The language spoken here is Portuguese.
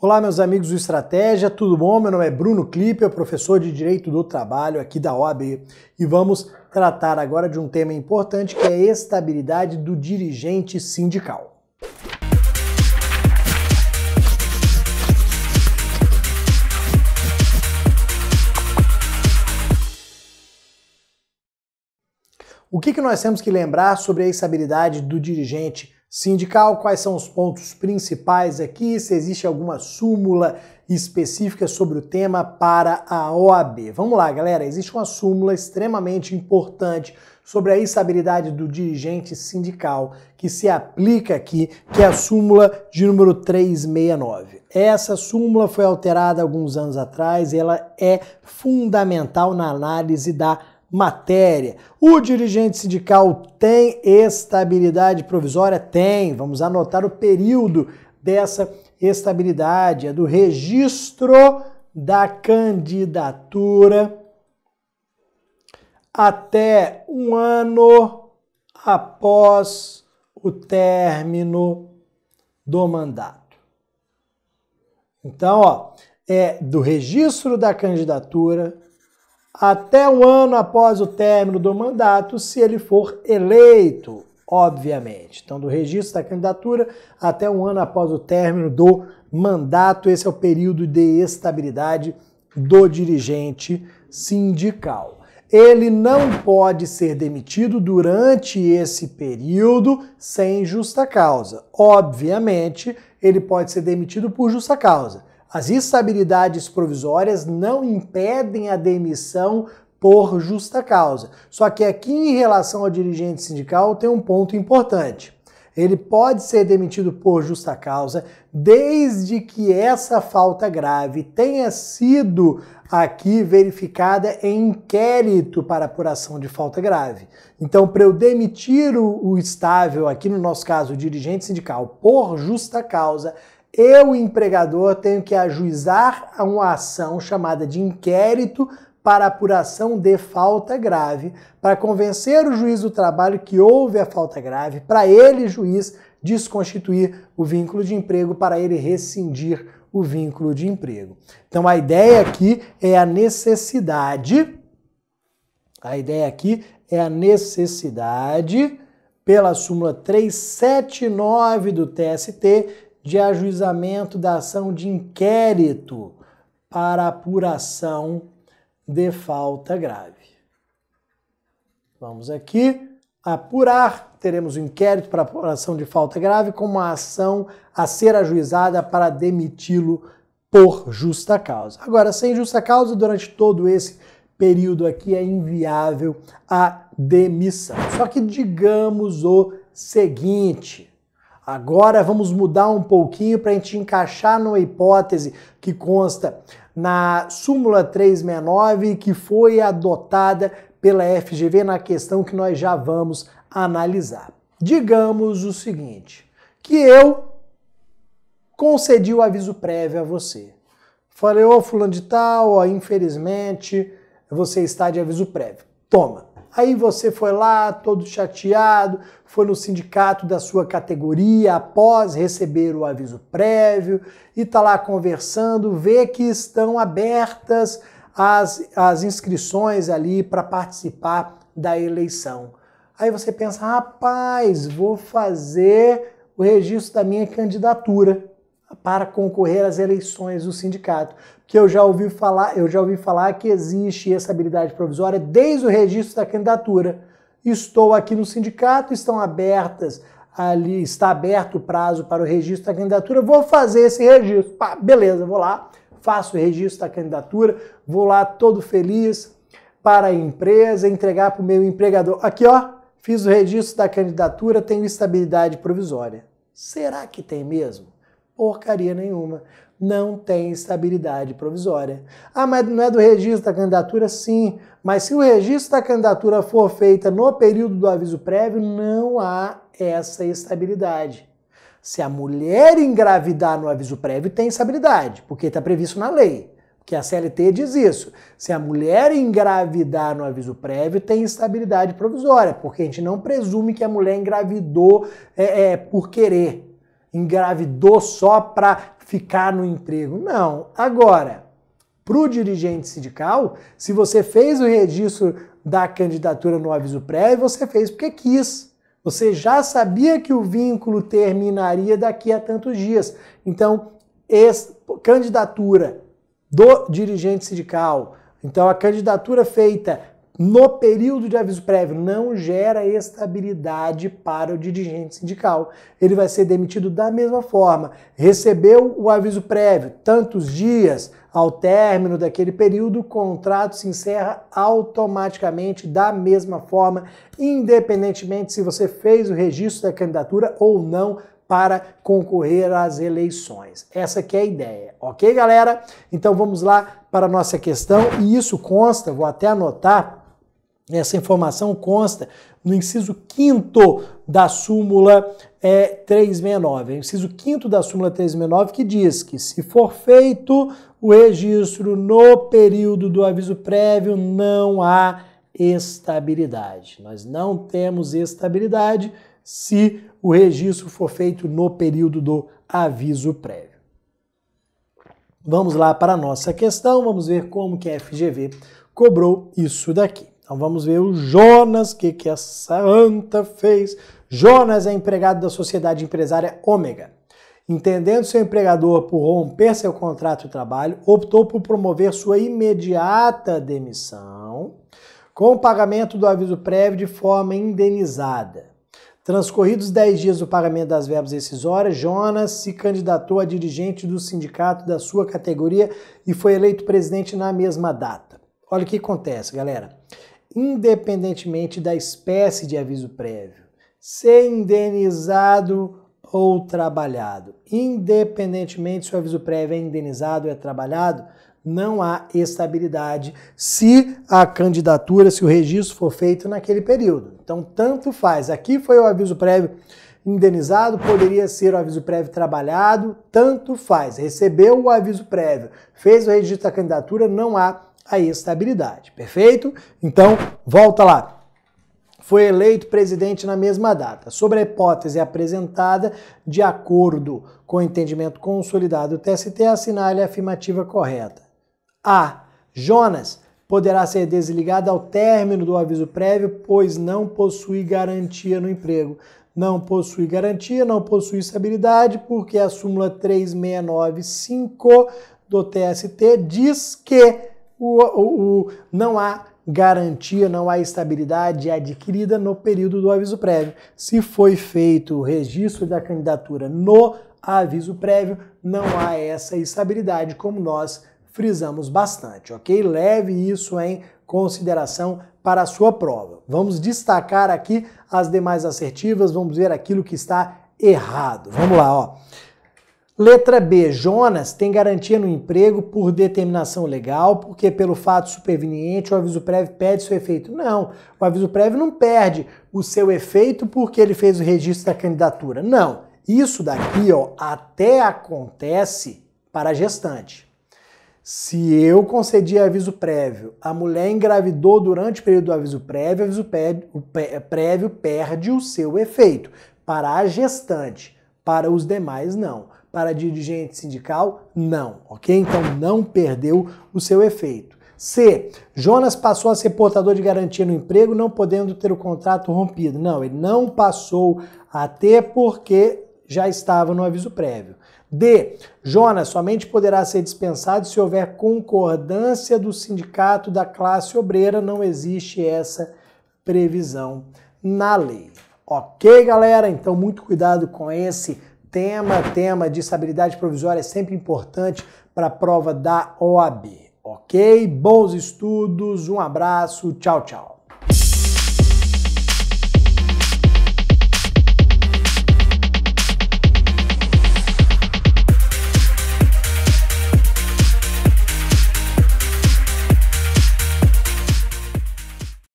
Olá, meus amigos do Estratégia, tudo bom? Meu nome é Bruno Klipp, eu professor de Direito do Trabalho aqui da OAB e vamos tratar agora de um tema importante que é a estabilidade do dirigente sindical. O que, que nós temos que lembrar sobre a estabilidade do dirigente sindical, quais são os pontos principais aqui, se existe alguma súmula específica sobre o tema para a OAB. Vamos lá, galera, existe uma súmula extremamente importante sobre a estabilidade do dirigente sindical que se aplica aqui, que é a súmula de número 369. Essa súmula foi alterada alguns anos atrás e ela é fundamental na análise da matéria. O dirigente sindical tem estabilidade provisória? Tem. Vamos anotar o período dessa estabilidade. É do registro da candidatura até um ano após o término do mandato. Então, ó, é do registro da candidatura até um ano após o término do mandato, se ele for eleito, obviamente. Então, do registro da candidatura até um ano após o término do mandato, esse é o período de estabilidade do dirigente sindical. Ele não pode ser demitido durante esse período sem justa causa. Obviamente, ele pode ser demitido por justa causa as estabilidades provisórias não impedem a demissão por justa causa. Só que aqui em relação ao dirigente sindical tem um ponto importante. Ele pode ser demitido por justa causa desde que essa falta grave tenha sido aqui verificada em inquérito para apuração de falta grave. Então, para eu demitir o, estável, aqui no nosso caso, o dirigente sindical, por justa causa, eu, empregador, tenho que ajuizar a uma ação chamada de inquérito para apuração de falta grave, para convencer o juiz do trabalho que houve a falta grave, para ele, juiz, desconstituir o vínculo de emprego, para ele rescindir o vínculo de emprego. Então a ideia aqui é a necessidade, a ideia aqui é a necessidade, pela súmula 379 do TST, de ajuizamento da ação de inquérito para apuração de falta grave. Vamos aqui apurar, teremos o um inquérito para apuração de falta grave como a ação a ser ajuizada para demiti-lo por justa causa. Agora, sem justa causa, durante todo esse período aqui é inviável a demissão. Só que digamos o seguinte, Agora vamos mudar um pouquinho para a gente encaixar numa hipótese que consta na súmula 369 que foi adotada pela FGV na questão que nós já vamos analisar. Digamos o seguinte, que eu concedi o aviso prévio a você. Falei, ô oh, fulano de tal, ó, infelizmente você está de aviso prévio. Toma. Aí você foi lá, todo chateado, foi no sindicato da sua categoria após receber o aviso prévio e tá lá conversando, vê que estão abertas as, as inscrições ali para participar da eleição. Aí você pensa, rapaz, vou fazer o registro da minha candidatura para concorrer às eleições do sindicato. Porque eu já ouvi falar, eu já ouvi falar que existe essa habilidade provisória desde o registro da candidatura. Estou aqui no sindicato, estão abertas ali, está aberto o prazo para o registro da candidatura, vou fazer esse registro. Pá, beleza, vou lá, faço o registro da candidatura, vou lá todo feliz para a empresa, entregar para o meu empregador. Aqui, ó, fiz o registro da candidatura, tenho estabilidade provisória. Será que tem mesmo? porcaria nenhuma. Não tem estabilidade provisória. Ah, mas não é do registro da candidatura? Sim, mas se o registro da candidatura for feita no período do aviso prévio, não há essa estabilidade. Se a mulher engravidar no aviso prévio, tem estabilidade, porque está previsto na lei. Porque a CLT diz isso. Se a mulher engravidar no aviso prévio, tem estabilidade provisória, porque a gente não presume que a mulher engravidou é, é por querer engravidou só para ficar no emprego. Não. Agora, para o dirigente sindical, se você fez o registro da candidatura no aviso prévio, você fez porque quis. Você já sabia que o vínculo terminaria daqui a tantos dias. Então, candidatura do dirigente sindical, então a candidatura feita no período de aviso prévio, não gera estabilidade para o dirigente sindical. Ele vai ser demitido da mesma forma. Recebeu o aviso prévio, tantos dias ao término daquele período, o contrato se encerra automaticamente da mesma forma, independentemente se você fez o registro da candidatura ou não para concorrer às eleições. Essa que é a ideia, ok, galera? Então vamos lá para a nossa questão e isso consta, vou até anotar essa informação consta no inciso 5 da súmula é, 369. É o inciso 5 da súmula 369 que diz que, se for feito o registro no período do aviso prévio, não há estabilidade. Nós não temos estabilidade se o registro for feito no período do aviso prévio. Vamos lá para a nossa questão, vamos ver como que a FGV cobrou isso daqui. Então vamos ver o Jonas, que, que a santa fez. Jonas é empregado da sociedade empresária Ômega. Entendendo seu empregador por romper seu contrato de trabalho, optou por promover sua imediata demissão com o pagamento do aviso prévio de forma indenizada. Transcorridos 10 dias do pagamento das verbas rescisórias, Jonas se candidatou a dirigente do sindicato da sua categoria e foi eleito presidente na mesma data. Olha o que acontece, galera independentemente da espécie de aviso prévio, ser indenizado ou trabalhado. Independentemente se o aviso prévio é indenizado ou é trabalhado, não há estabilidade se a candidatura, se o registro for feito naquele período. Então, tanto faz. Aqui foi o aviso prévio indenizado, poderia ser o aviso prévio trabalhado, tanto faz. Recebeu o aviso prévio, fez o registro da candidatura, não há a estabilidade, perfeito? Então, volta lá foi eleito presidente na mesma data, sobre a hipótese apresentada, de acordo com o entendimento consolidado do TST, assinale a afirmativa correta. A. Jonas poderá ser desligado ao término do aviso prévio, pois não possui garantia no emprego. Não possui garantia, não possui estabilidade, porque a súmula 3695 do TST diz que o, o, o, não há garantia, não há estabilidade adquirida no período do aviso prévio. Se foi feito o registro da candidatura no aviso prévio, não há essa estabilidade, como nós frisamos bastante, ok? Leve isso em consideração para a sua prova. Vamos destacar aqui as demais assertivas, vamos ver aquilo que está errado. Vamos lá, ó. Letra B. Jonas tem garantia no emprego por determinação legal, porque pelo fato superveniente o aviso prévio perde seu efeito. Não, o aviso prévio não perde o seu efeito porque ele fez o registro da candidatura. Não, isso daqui ó, até acontece para a gestante. Se eu concedi aviso prévio, a mulher engravidou durante o período do aviso prévio, o aviso prévio perde o seu efeito para a gestante. Para os demais, não. Para dirigente sindical, não, ok? Então não perdeu o seu efeito. C. Jonas passou a ser portador de garantia no emprego, não podendo ter o contrato rompido. Não, ele não passou a ter porque já estava no aviso prévio. D. Jonas somente poderá ser dispensado se houver concordância do sindicato da classe obreira. Não existe essa previsão na lei. Ok, galera? Então, muito cuidado com esse tema. Tema de estabilidade provisória é sempre importante para a prova da OAB. Ok? Bons estudos, um abraço, tchau, tchau.